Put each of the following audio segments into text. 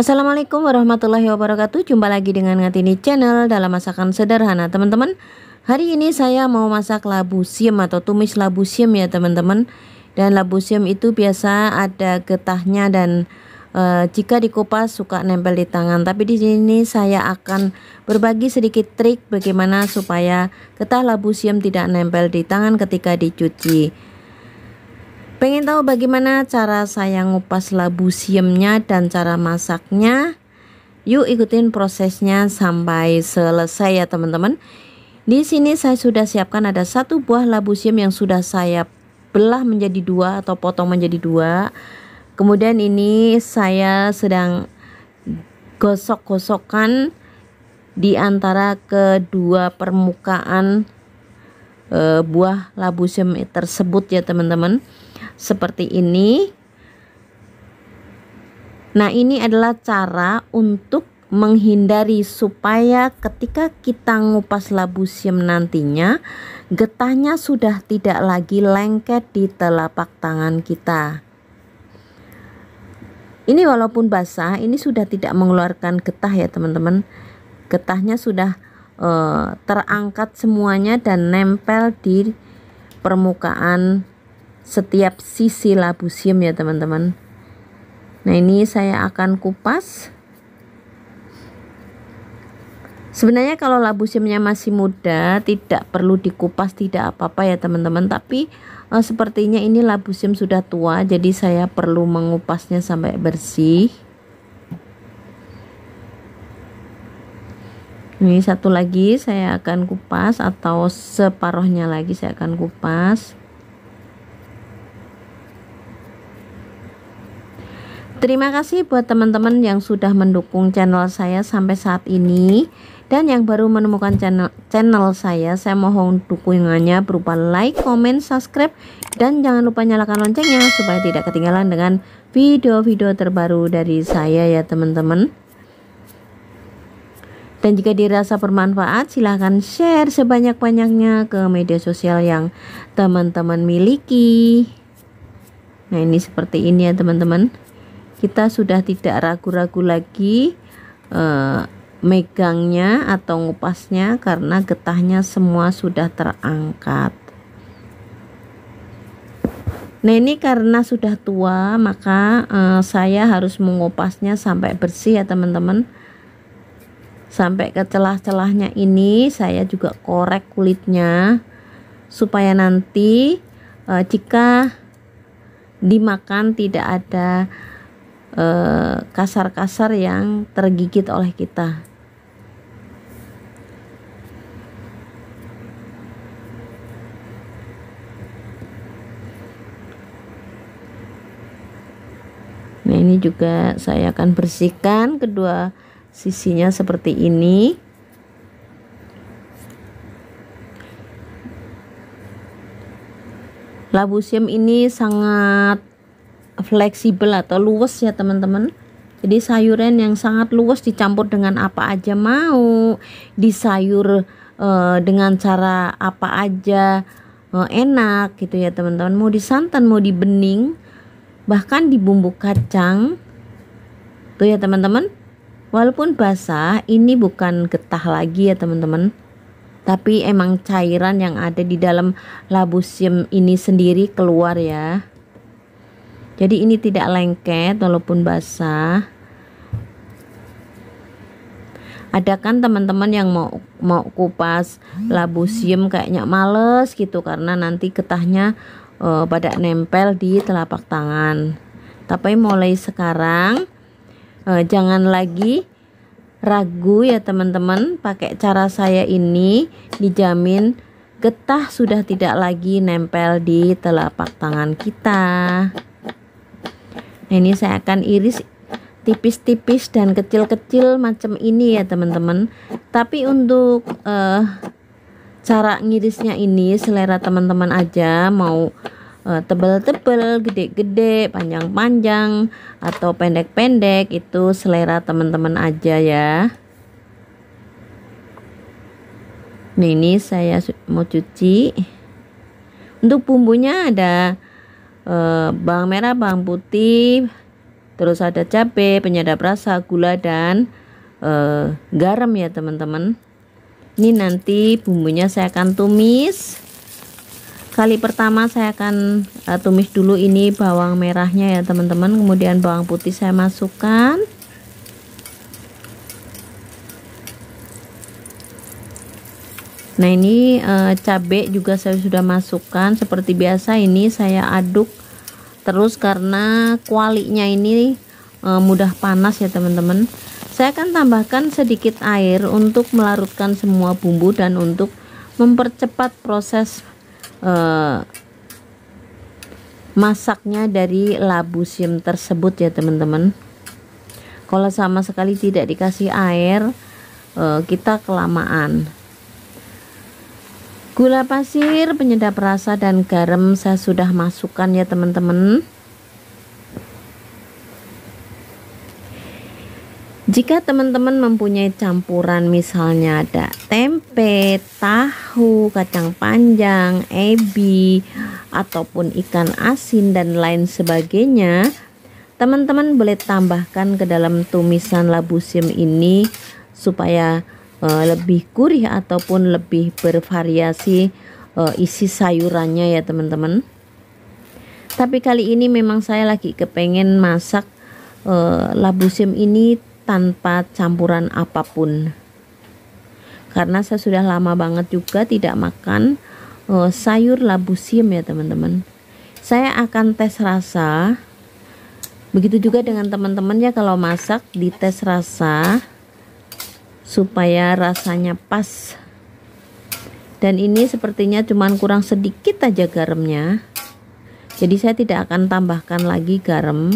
Assalamualaikum warahmatullahi wabarakatuh Jumpa lagi dengan Ngatini Channel dalam masakan sederhana teman-teman Hari ini saya mau masak labu siam atau tumis labu siam ya teman-teman Dan labu siam itu biasa ada getahnya dan e, jika dikupas suka nempel di tangan Tapi di sini saya akan berbagi sedikit trik bagaimana supaya getah labu siam tidak nempel di tangan ketika dicuci Pengen tahu bagaimana cara saya ngupas labu siemnya dan cara masaknya? Yuk ikutin prosesnya sampai selesai ya teman-teman. Di sini saya sudah siapkan ada satu buah labu siem yang sudah saya belah menjadi dua atau potong menjadi dua. Kemudian ini saya sedang gosok-gosokkan di antara kedua permukaan e, buah labu siem tersebut ya teman-teman seperti ini. Nah, ini adalah cara untuk menghindari supaya ketika kita ngupas labu siam nantinya getahnya sudah tidak lagi lengket di telapak tangan kita. Ini walaupun basah, ini sudah tidak mengeluarkan getah ya, teman-teman. Getahnya sudah eh, terangkat semuanya dan nempel di permukaan setiap sisi labu labusium ya teman-teman nah ini saya akan kupas sebenarnya kalau labu labusiumnya masih muda tidak perlu dikupas tidak apa-apa ya teman-teman tapi eh, sepertinya ini labu labusium sudah tua jadi saya perlu mengupasnya sampai bersih ini satu lagi saya akan kupas atau separohnya lagi saya akan kupas Terima kasih buat teman-teman yang sudah mendukung channel saya sampai saat ini dan yang baru menemukan channel channel saya, saya mohon dukungannya berupa like, comment, subscribe dan jangan lupa nyalakan loncengnya supaya tidak ketinggalan dengan video-video terbaru dari saya ya teman-teman. Dan jika dirasa bermanfaat, silahkan share sebanyak-banyaknya ke media sosial yang teman-teman miliki. Nah, ini seperti ini ya, teman-teman kita sudah tidak ragu-ragu lagi eh, megangnya atau ngupasnya karena getahnya semua sudah terangkat Nah ini karena sudah tua maka eh, saya harus mengupasnya sampai bersih ya teman-teman Sampai ke celah-celahnya ini saya juga korek kulitnya Supaya nanti eh, jika dimakan tidak ada Eh, kasar-kasar eh, yang tergigit oleh kita. Nah, ini juga saya akan bersihkan kedua sisinya seperti ini. Labu siam ini sangat fleksibel atau luwes ya teman-teman jadi sayuran yang sangat luwes dicampur dengan apa aja mau disayur e, dengan cara apa aja e, enak gitu ya teman-teman mau disantan mau dibening bahkan di bumbu kacang tuh ya teman-teman walaupun basah ini bukan getah lagi ya teman-teman tapi emang cairan yang ada di dalam labu siam ini sendiri keluar ya jadi ini tidak lengket walaupun basah ada kan teman-teman yang mau mau kupas labu siem kayaknya males gitu karena nanti getahnya uh, pada nempel di telapak tangan tapi mulai sekarang uh, jangan lagi ragu ya teman-teman pakai cara saya ini dijamin getah sudah tidak lagi nempel di telapak tangan kita nah ini saya akan iris tipis-tipis dan kecil-kecil macam ini ya teman-teman tapi untuk uh, cara ngirisnya ini selera teman-teman aja mau uh, tebel-tebel, gede-gede, panjang-panjang atau pendek-pendek itu selera teman-teman aja ya nah ini saya mau cuci untuk bumbunya ada Eh, bawang merah, bawang putih, terus ada cabai, penyedap rasa, gula dan eh, garam ya teman-teman. Ini nanti bumbunya saya akan tumis. Kali pertama saya akan eh, tumis dulu ini bawang merahnya ya teman-teman, kemudian bawang putih saya masukkan. Nah ini e, eh, cabai juga saya sudah masukkan seperti biasa ini saya aduk terus karena kualinya ini e, mudah panas ya teman-teman. Saya akan tambahkan sedikit air untuk melarutkan semua bumbu dan untuk mempercepat proses e, masaknya dari labu siam tersebut ya teman-teman. Kalau sama sekali tidak dikasih air kita kelamaan Gula pasir, penyedap rasa dan garam saya sudah masukkan ya teman-teman. Jika teman-teman mempunyai campuran misalnya ada tempe, tahu, kacang panjang, ebi, ataupun ikan asin dan lain sebagainya, teman-teman boleh tambahkan ke dalam tumisan labu siam ini supaya uh, lebih gurih ataupun lebih bervariasi uh, isi sayurannya ya teman-teman tapi kali ini memang saya lagi kepengen masak uh, labu sim ini tanpa campuran apapun karena saya sudah lama banget juga tidak makan uh, sayur labu sim ya teman-teman saya akan tes rasa begitu juga dengan teman-teman ya kalau masak dites rasa supaya rasanya pas dan ini sepertinya cuman kurang sedikit aja garamnya jadi saya tidak akan tambahkan lagi garam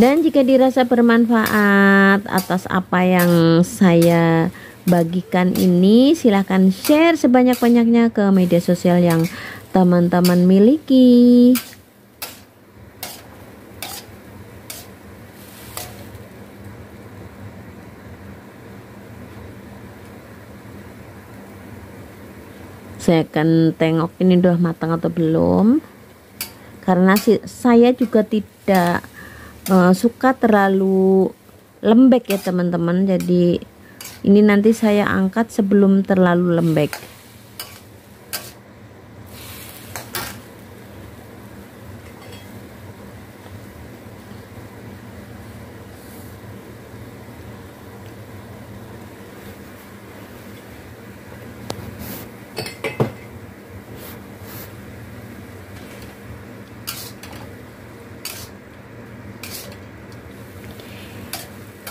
dan jika dirasa bermanfaat atas apa yang saya bagikan ini silahkan share sebanyak-banyaknya ke media sosial yang teman-teman miliki saya akan tengok ini udah matang atau belum karena saya juga tidak uh, suka terlalu lembek ya teman-teman jadi ini nanti saya angkat sebelum terlalu lembek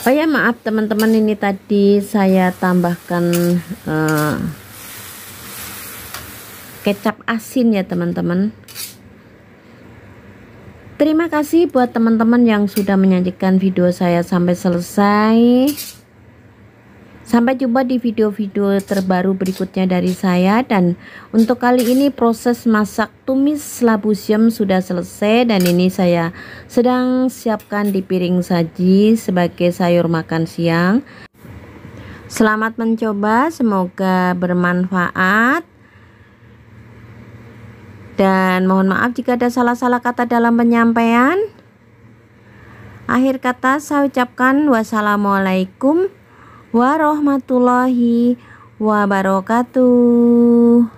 oh ya maaf teman-teman ini tadi saya tambahkan uh, kecap asin ya teman-teman terima kasih buat teman-teman yang sudah menyajikan video saya sampai selesai Sampai jumpa di video-video terbaru berikutnya dari saya dan untuk kali ini proses masak tumis labu siam sudah selesai dan ini saya sedang siapkan di piring saji sebagai sayur makan siang. Selamat mencoba, semoga bermanfaat. Dan mohon maaf jika ada salah-salah kata dalam penyampaian. Akhir kata saya ucapkan wassalamualaikum warahmatullahi wabarakatuh.